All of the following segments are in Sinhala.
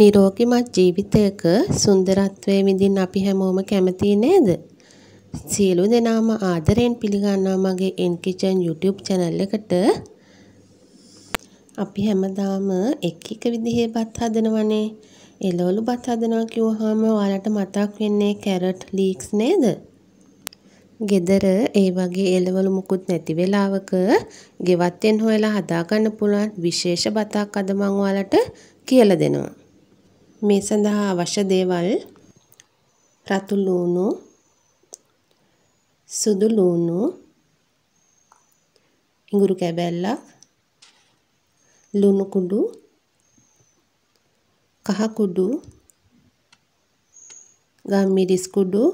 නිරෝගිමත් ජීවිතයක සුන්දරත්වයේ විඳින්න අපි හැමෝම කැමති නේද? සියලු දෙනාම ආදරයෙන් පිළිගන්නවා මගේ N Kitchen YouTube channel එකට. අපි හැමදාම එක් එක විදිහේ බත් හදනවනේ. එළවලු බත් හදනවා කිව්වහම ඔයාලට මතක් වෙන්නේ කැරට් ලීක්ස් නේද? ගෙදර ඒ වගේ එළවලු මුකුත් නැති වෙලාවක ගෙවත්තෙන් හොයලා හදාගන්න පුළුවන් විශේෂ බතක් අද මම ඔයාලට කියලා දෙනවා. ಮೇಸದ ವಶದೇವಲ್ ರತುಲೂನು ಸುದುಲೂನು ಗುರುಕೆಬೆಲ್ಲ ಲುನುಕುಡು ಕಹಕುಡು ಗಮ್ಮಿರಿಸ್ಕುಡು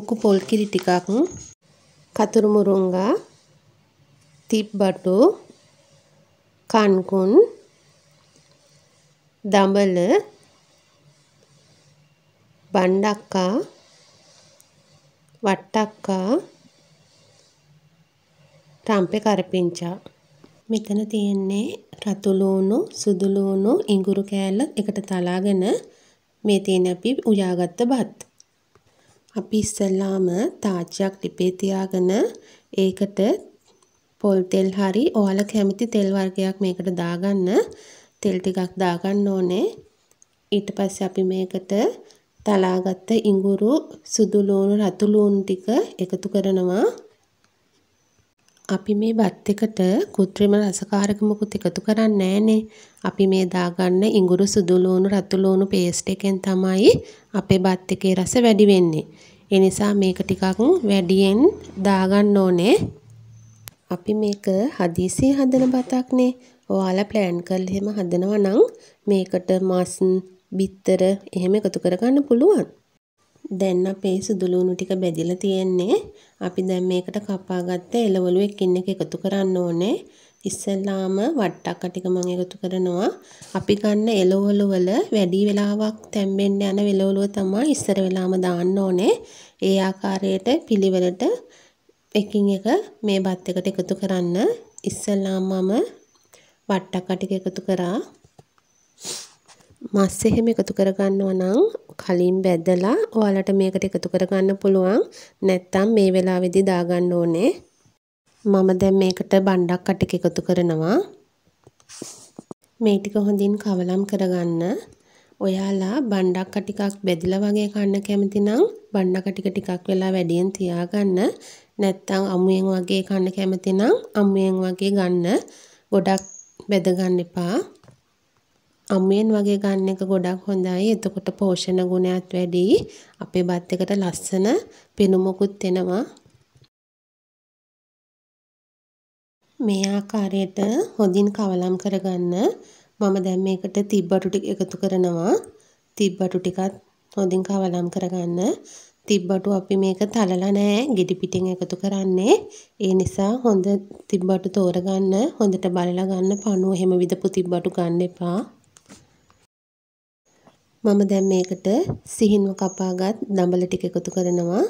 ಉಕ್ಕು ಪೋಲ್ಕಿರಿ ಟಿಕಾಕು ಕತುರುಮುರುಂಗ ತಿಬ್ಬಟ್ಟು ಕಾನ್ಕುನ್ දඹල බණ්ඩක්කා වට්ටක්කා තම්පෙ කරපිංචා මෙතන තියෙන්නේ රතුලූණු සුදුලූණු ඉඟුරු කෑල්ල එකට තලාගෙන මේ තියෙන අපි උයාගත්ත බත් අපි ඉස්සල්ලාම තාච්චයක් ලිපේ තියාගෙන ඒකට පොල් තෙල් හරි ඔයාලා කැමති තෙල් වර්ගයක් මේකට දාගන්න තෙල් ටිකක් දාගන්න ඕනේ. ඊට පස්සේ අපි මේකට තලාගත්ත ඉඟුරු සුදු ලූණු රතු ලූණු ටික එකතු කරනවා. අපි මේ බත් එකට කෘත්‍රිම රසකාරක මුකුත් එකතු කරන්නේ නැහනේ. අපි මේ දාගන්න ඉඟුරු සුදු ලූණු රතු ලූණු පේස්ට් එකෙන් තමයි අපේ බත් එකේ රස වැඩි වෙන්නේ. ඒ නිසා මේක ටිකක් වැඩියෙන් දාගන්න ඕනේ. අපි මේක හදිසියේ හදන බතක්නේ. ඔයාලා ප්ලෑන් කරලා එහෙම හදනවා නම් මේකට මස් බිත්තර එහෙම එකතු කරගන්න පුළුවන්. දැන් අපේ සුදුලූණු ටික බැදිලා තියෙන්නේ. අපි දැන් මේකට කපාගත්ත එළවලු එකින් එක එකතු කරන්න ඕනේ. ඉස්සෙල්ලාම වට්ටක්ක ටික මම එකතු කරනවා. අපි ගන්න එළවලු වල වැඩි වෙලාවක් තැම්බෙන්න යන එළවලුව තමයි ඉස්සර වෙලාම දාන්න ඕනේ. ඒ ආකාරයට පිළිවෙලට එකින් එක මේ බත් එකට එකතු කරන්න. ඉස්සෙල්ලාම මම වට්ටක්කා ටික එකතු කරා. මස් එහෙම එකතු කරගන්නවා නම් කලින් බැදලා ඔයාලට මේකට එකතු කරගන්න පුළුවන්. නැත්තම් මේ වෙලාවේදී දාගන්න ඕනේ. මම දැන් මේකට බණ්ඩක් ටික එකතු කරනවා. මේ ටික හොඳින් කවලම් කරගන්න. ඔයාලා බණ්ඩක් ටිකක් බෙදලා වගේ කන්න කැමති නම් බණ්ඩක ටික ටිකක් වෙලා වැඩියෙන් තියාගන්න. නැත්තම් අමුයෙන් වගේ කන්න කැමති නම් අමුයෙන් වගේ ගන්න. ගොඩක් බෙද ගන්න එපා. අමුයෙන් වගේ ගන්න එක ගොඩක් හොඳයි. එතකොට පෝෂණ ගුණයත් වැඩි. අපේ බත් එකට ලස්සන පෙනුමකුත් එනවා. මේ ආකාරයට හොඳින් කවලම් කරගන්න. මම දැන් මේකට තිබ්බටු ටික එකතු කරනවා. තිබ්බටු ටිකත් හොඳින් කවලම් කරගන්න. තිබ්බටු අපි මේක තලලා නෑ ගෙඩි පිටින් එකතු කරන්නේ. ඒ නිසා හොඳ තිබ්බටු තෝරගන්න හොඳට බලලා ගන්න පණුව එහෙම විදපු තිබ්බටු ගන්න එපා. මම දැන් මේකට සිහින්ව කපාගත් දඹල ටික එකතු කරනවා.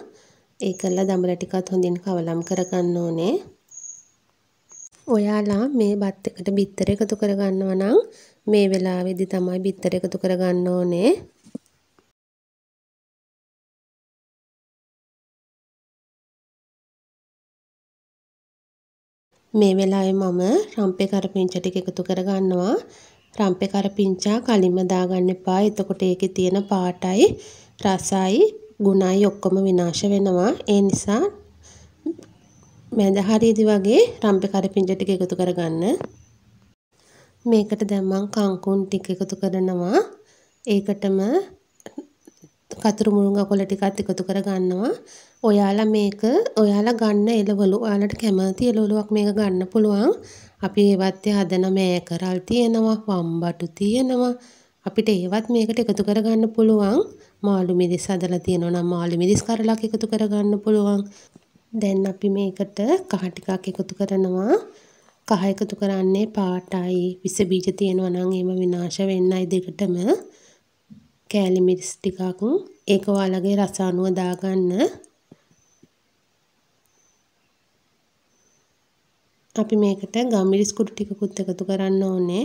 ඒ කරලා දඹල ටිකත් හොඳින් කවලම් කරගන්න ඕනේ. ඔයාලා මේ බත් එකට බිත්තර එකතු කරගන්නවා නම් මේ වෙලාවේදී තමයි බිත්තර එකතු කරගන්න ඕනේ. මේ වෙලාවේ මම රම්පේ කරපිංචා ටික එකතු කරගන්නවා. රම්පේ කරපිංචා කලින්ම දාගන්න එපා. එතකොට ඒකේ තියෙන පාටයි රසයි ගුණයි ඔක්කොම විනාශ වෙනවා. ඒ නිසා මැද හරියදි වගේ රම්පේ කරපිංචා ටික එකතු කරගන්න. මේකට දැන් මම කංකුන් ටික එකතු කරනවා. ඒකටම කතුරු මුරුංග කොළ ටිකත් එකතු කරගන්නවා. ඔයාලා මේක ඔයාලා ගන්න එළවලු ඔයාලට කැමති එළවලුවක් මේක ගන්න පුළුවන්. අපි ඒවත් හදන මෑකරල් තියෙනවා, වම්බටු තියෙනවා. අපිට ඒවත් මේකට එකතු කරගන්න පුළුවන්. මාළු මිරිස් හදලා තියෙනවා නම් මාළු මිරිස් කරලක් එකතු කරගන්න පුළුවන්. දැන් අපි මේකට කහ ටිකක් එකතු කරනවා. කහ එකතු කරන්නේ පාටයි විස බීජ තියෙනවා නම් එහෙම විනාශ වෙන්නයි දෙකටම. කෑලි මිරිස් ටිකක් ඒක ඔයාලගේ රස අනුව දාගන්න. අපි මේකට ගම්මිරිස් කුඩු ටිකකුත් එකතු කරන්න ඕනේ.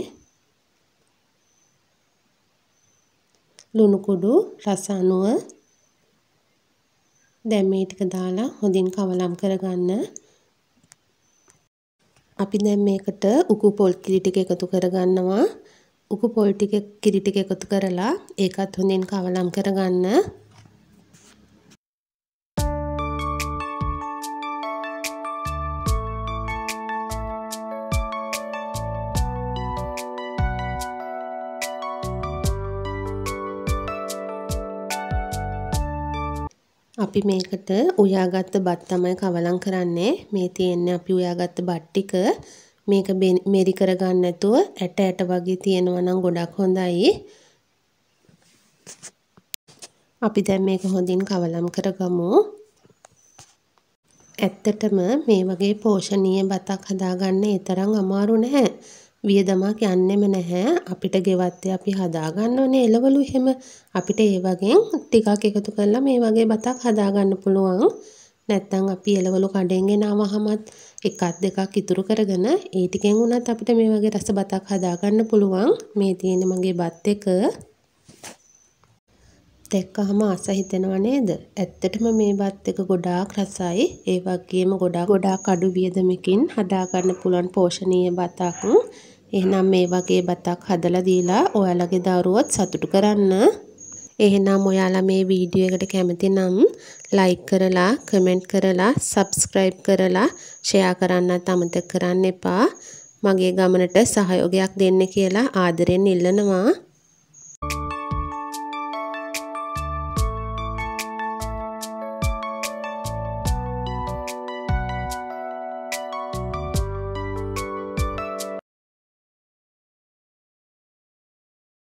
ලුණු කුඩු රස අනුව දැන් මේ ටික දාලා හොඳින් කවලම් කරගන්න. අපි දැන් මේකට උකු පොල් කිරි ටික එකතු කරගන්නවා. උකු පොල් ටික කිරි ටික එකතු කරලා ඒකත් හොඳින් කවලම් කරගන්න. අපි මේකට උයාගත්ත බත් තමයි කවලම් කරන්නේ. මේ තියෙන්නේ අපි උයාගත්ත බත් ටික. මේක මෙරි කරගන්න නැතුව ඇට ඇට වගේ තියෙනවා නම් ගොඩක් හොඳයි. අපි දැන් මේක හොඳින් කවලම් කරගමු. ඇත්තටම මේ වගේ පෝෂණීය බතක් හදාගන්න ඒ තරම් අමාරු නැහැ. වියදමක් යන්නෙම නැහැ. අපිට ගෙවත්තේ අපි හදාගන්න ඕනේ එළවලු එහෙම. අපිට ඒ වගේ ටිකක් එකතු කරලා මේ වගේ බතක් හදාගන්න පුළුවන්. නැත්තම් අපි එළවලු කඩෙන් ගෙනාවහමත් එකක් දෙකක් ඉතුරු කරගෙන ඒ ටිකෙන් වුණත් අපිට මේ වගේ රස බතක් හදාගන්න පුළුවන්. මේ තියෙන මගේ බත් එක. දැක්කහම ආස හිතෙනවා නේද? ඇත්තටම මේ බත් එක ගොඩාක් රසයි. ඒ වගේම ගොඩාක් ගොඩාක් අඩු වියදමකින් හදා ගන්න පුළුවන් පෝෂණීය බතක්. එහෙනම් මේ වගේ බතක් හදලා දීලා ඔයාලගේ දරුවොත් සතුටු කරන්න. එහෙනම් ඔයාලා මේ වීඩියෝ එකට කැමති නම් ලයික් කරලා, කමෙන්ට් කරලා, සබ්ස්ක්‍රයිබ් කරලා, ෂෙයා කරන්නත් අමතක කරන්න එපා. මගේ ගමනට සහයෝගයක් දෙන්න කියලා ආදරෙන් ඉල්ලනවා.